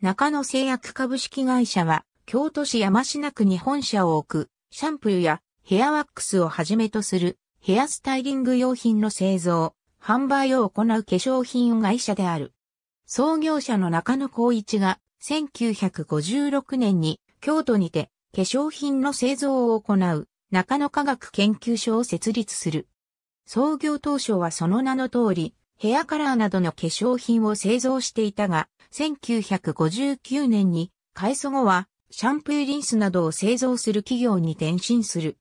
中野製薬株式会社は、京都市山品区に本社を置く、シャンプーやヘアワックスをはじめとする、ヘアスタイリング用品の製造、販売を行う化粧品会社である。創業者の中野光一が、1956年に京都にて化粧品の製造を行う中野科学研究所を設立する。創業当初はその名の通り、ヘアカラーなどの化粧品を製造していたが、1959年に改装後はシャンプーリンスなどを製造する企業に転身する。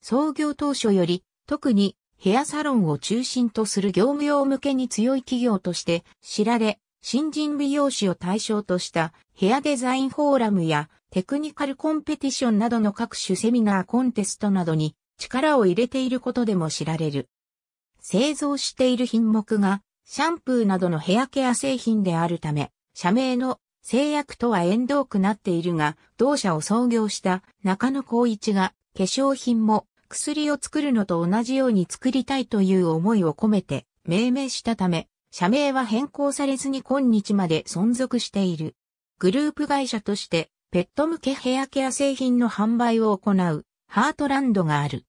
創業当初より特にヘアサロンを中心とする業務用向けに強い企業として知られ、新人美容師を対象としたヘアデザインフォーラムやテクニカルコンペティションなどの各種セミナーコンテストなどに力を入れていることでも知られる。製造している品目が、シャンプーなどのヘアケア製品であるため、社名の製薬とは遠遠くなっているが、同社を創業した中野光一が、化粧品も薬を作るのと同じように作りたいという思いを込めて命名したため、社名は変更されずに今日まで存続している。グループ会社として、ペット向けヘアケア製品の販売を行う、ハートランドがある。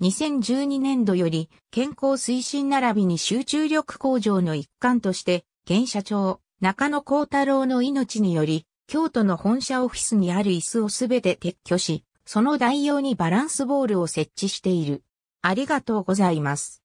2012年度より健康推進並びに集中力向上の一環として、現社長、中野幸太郎の命により、京都の本社オフィスにある椅子をすべて撤去し、その代用にバランスボールを設置している。ありがとうございます。